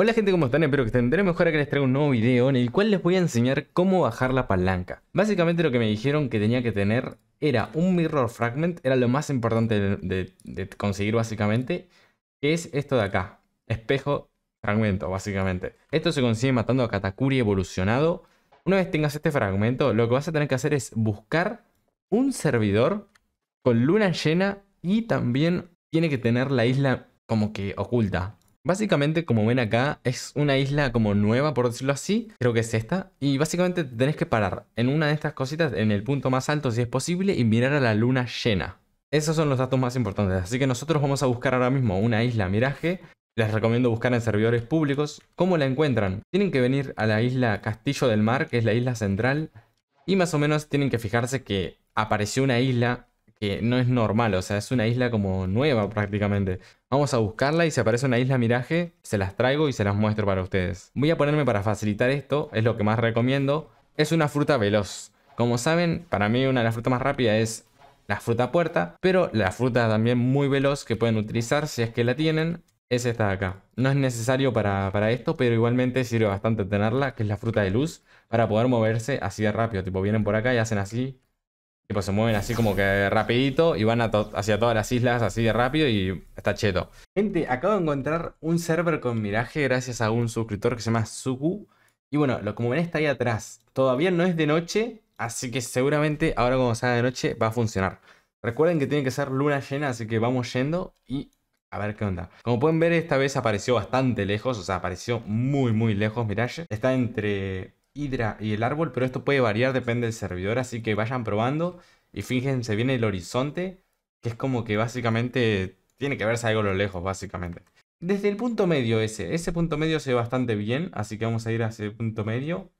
Hola gente, ¿cómo están? Espero que estén de mejor. que les traigo un nuevo video en el cual les voy a enseñar cómo bajar la palanca. Básicamente lo que me dijeron que tenía que tener era un mirror fragment, era lo más importante de, de conseguir básicamente, que es esto de acá, espejo fragmento básicamente. Esto se consigue matando a Katakuri evolucionado. Una vez tengas este fragmento, lo que vas a tener que hacer es buscar un servidor con luna llena y también tiene que tener la isla como que oculta. Básicamente, como ven acá, es una isla como nueva, por decirlo así. Creo que es esta. Y básicamente tenés que parar en una de estas cositas, en el punto más alto si es posible, y mirar a la luna llena. Esos son los datos más importantes. Así que nosotros vamos a buscar ahora mismo una isla miraje. Les recomiendo buscar en servidores públicos. ¿Cómo la encuentran? Tienen que venir a la isla Castillo del Mar, que es la isla central. Y más o menos tienen que fijarse que apareció una isla que no es normal, o sea, es una isla como nueva prácticamente. Vamos a buscarla y si aparece una isla miraje, se las traigo y se las muestro para ustedes. Voy a ponerme para facilitar esto, es lo que más recomiendo. Es una fruta veloz. Como saben, para mí una de las frutas más rápidas es la fruta puerta, pero la fruta también muy veloz que pueden utilizar si es que la tienen es esta de acá. No es necesario para, esto, pero igualmente sirve bastante tenerla, que es la fruta de luz, para poder moverse así de rápido. Tipo, vienen por acá y hacen así y pues se mueven así como que rapidito y van hacia todas las islas así de rápido y está cheto. Gente, acabo de encontrar un server con miraje gracias a un suscriptor que se llama Suku. Y bueno, lo como ven está ahí atrás. Todavía no es de noche, así que seguramente ahora cuando sea de noche va a funcionar. Recuerden que tiene que ser luna llena, así que vamos yendo y a ver qué onda. Como pueden ver, esta vez apareció bastante lejos, o sea, apareció muy, muy lejos Mirage. Está entre Hidra y el árbol, pero esto puede variar, depende del servidor, así que vayan probando y fíjense bien el horizonte, que es como que básicamente tiene que verse algo a lo lejos, básicamente. Desde el punto medio ese, ese punto medio se ve bastante bien, así que vamos a ir hacia el punto medio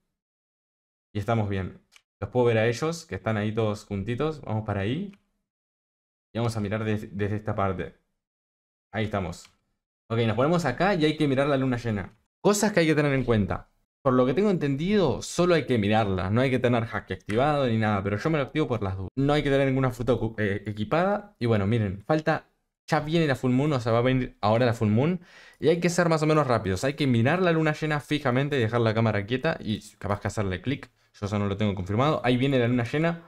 y estamos bien. Los puedo ver a ellos, que están ahí todos juntitos, vamos para ahí y vamos a mirar desde, desde esta parte. Ahí estamos. Ok, nos ponemos acá y hay que mirar la luna llena. Cosas que hay que tener en cuenta. Por lo que tengo entendido, solo hay que mirarla, no hay que tener hack activado ni nada, pero yo me lo activo por las dudas. No hay que tener ninguna foto eh, equipada. Y bueno, miren, falta. Ya viene la full moon, o sea, va a venir ahora la full moon. Y hay que ser más o menos rápidos. Hay que mirar la luna llena fijamente y dejar la cámara quieta y capaz que hacerle clic. Yo eso no lo tengo confirmado. Ahí viene la luna llena.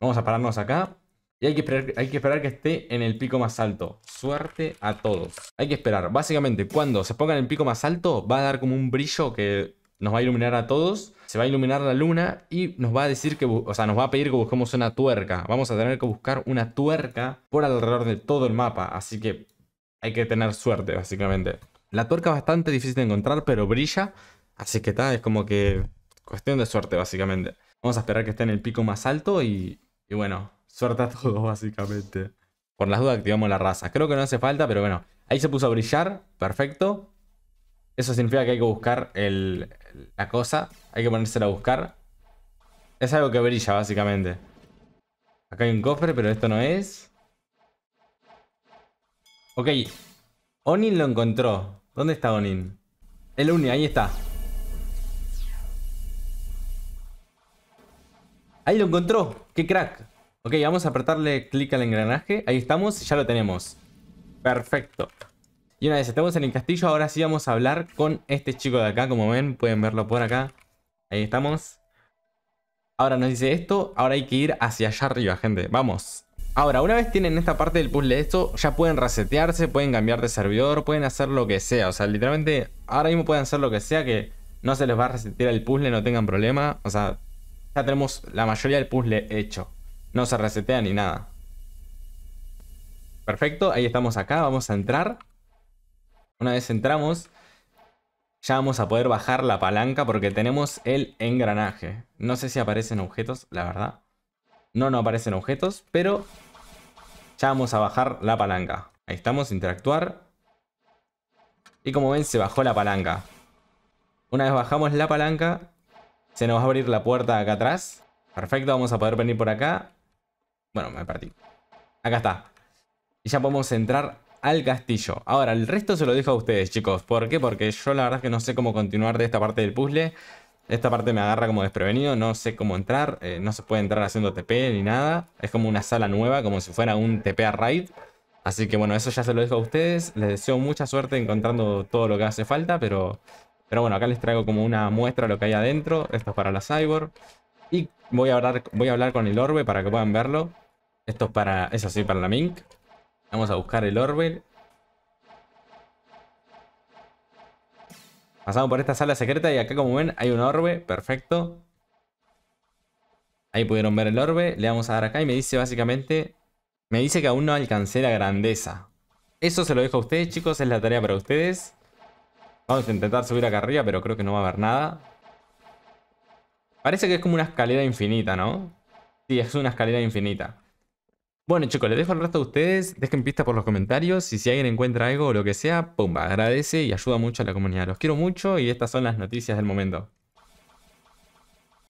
Vamos a pararnos acá. Y hay que, hay que esperar que esté en el pico más alto. Suerte a todos. Hay que esperar. Básicamente, cuando se ponga en el pico más alto, va a dar como un brillo que nos va a iluminar a todos, se va a iluminar la luna y nos va a decir que, o sea, nos va a pedir que busquemos una tuerca. Vamos a tener que buscar una tuerca por alrededor de todo el mapa, así que hay que tener suerte, básicamente. La tuerca es bastante difícil de encontrar, pero brilla, así que está, es como que cuestión de suerte, básicamente. Vamos a esperar que esté en el pico más alto y, y bueno, suerte a todos, básicamente. Por las dudas activamos la raza. Creo que no hace falta, pero bueno. Ahí se puso a brillar. Perfecto. Eso significa que hay que buscar el, la cosa. Hay que ponérsela a buscar. Es algo que brilla, básicamente. Acá hay un cofre, pero esto no es. Ok. Onin lo encontró. ¿Dónde está Onin? El Uni, ahí está. Ahí lo encontró. ¡Qué crack! Ok, vamos a apretarle clic al engranaje. Ahí estamos, ya lo tenemos. Perfecto. Y una vez estamos en el castillo, ahora sí vamos a hablar con este chico de acá, como ven, pueden verlo por acá. Ahí estamos. Ahora nos dice esto, ahora hay que ir hacia allá arriba, gente, vamos. Ahora, una vez tienen esta parte del puzzle esto, ya pueden resetearse, pueden cambiar de servidor, pueden hacer lo que sea. O sea, literalmente, ahora mismo pueden hacer lo que sea, que no se les va a resetear el puzzle, no tengan problema. O sea, ya tenemos la mayoría del puzzle hecho. No se resetea ni nada. Perfecto, ahí estamos acá, vamos a entrar. Una vez entramos, ya vamos a poder bajar la palanca porque tenemos el engranaje. No sé si aparecen objetos, la verdad. No, no aparecen objetos, pero ya vamos a bajar la palanca. Ahí estamos, interactuar. Y como ven, se bajó la palanca. Una vez bajamos la palanca, se nos va a abrir la puerta acá atrás. Perfecto, vamos a poder venir por acá. Bueno, me partí. Acá está. Y ya podemos entrar al castillo. Ahora, el resto se lo dejo a ustedes, chicos. ¿Por qué? Porque yo la verdad es que no sé cómo continuar de esta parte del puzzle. Esta parte me agarra como desprevenido, no sé cómo entrar. Eh, no se puede entrar haciendo TP ni nada. Es como una sala nueva, como si fuera un TP a raid. Así que bueno, eso ya se lo dejo a ustedes. Les deseo mucha suerte encontrando todo lo que hace falta, pero... Pero bueno, acá les traigo como una muestra de lo que hay adentro. Esto es para la Cyborg. Y voy a hablar, voy a hablar con el orbe para que puedan verlo. Esto es para, eso sí, para la Mink. Vamos a buscar el orbe. Pasamos por esta sala secreta y acá como ven hay un orbe, perfecto. Ahí pudieron ver el orbe, le vamos a dar acá y me dice básicamente, me dice que aún no alcancé la grandeza. Eso se lo dejo a ustedes chicos, es la tarea para ustedes. Vamos a intentar subir acá arriba, pero creo que no va a haber nada. Parece que es como una escalera infinita, ¿no? Sí, es una escalera infinita. Bueno chicos, les dejo el resto a ustedes, dejen pista por los comentarios y si alguien encuentra algo o lo que sea, pumba, agradece y ayuda mucho a la comunidad. Los quiero mucho y estas son las noticias del momento.